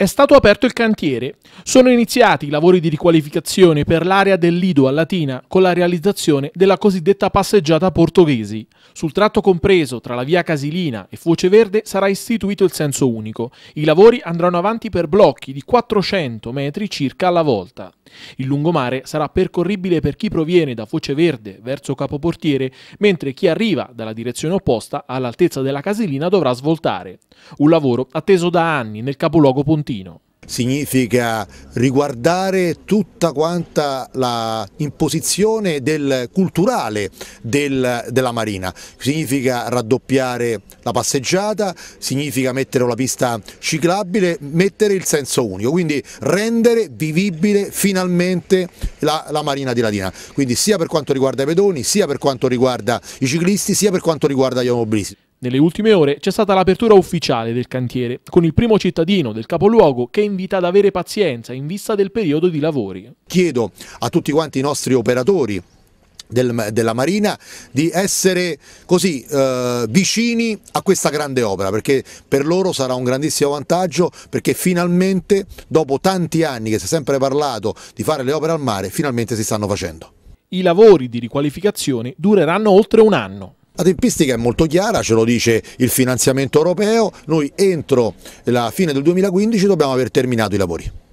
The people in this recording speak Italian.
È stato aperto il cantiere. Sono iniziati i lavori di riqualificazione per l'area del Lido a Latina con la realizzazione della cosiddetta passeggiata portoghesi. Sul tratto compreso tra la via Casilina e Foce Verde sarà istituito il senso unico. I lavori andranno avanti per blocchi di 400 metri circa alla volta. Il lungomare sarà percorribile per chi proviene da Foce Verde verso Capoportiere, mentre chi arriva dalla direzione opposta all'altezza della Casilina dovrà svoltare. Un lavoro atteso da anni nel capoluogo pontino. Significa riguardare tutta quanta l'imposizione del culturale del, della Marina, significa raddoppiare la passeggiata, significa mettere una pista ciclabile, mettere il senso unico, quindi rendere vivibile finalmente la, la Marina di Latina, quindi sia per quanto riguarda i pedoni, sia per quanto riguarda i ciclisti, sia per quanto riguarda gli automobilisti. Nelle ultime ore c'è stata l'apertura ufficiale del cantiere, con il primo cittadino del capoluogo che invita ad avere pazienza in vista del periodo di lavori. Chiedo a tutti quanti i nostri operatori del, della Marina di essere così eh, vicini a questa grande opera perché per loro sarà un grandissimo vantaggio perché finalmente dopo tanti anni che si è sempre parlato di fare le opere al mare finalmente si stanno facendo. I lavori di riqualificazione dureranno oltre un anno. La tempistica è molto chiara, ce lo dice il finanziamento europeo, noi entro la fine del 2015 dobbiamo aver terminato i lavori.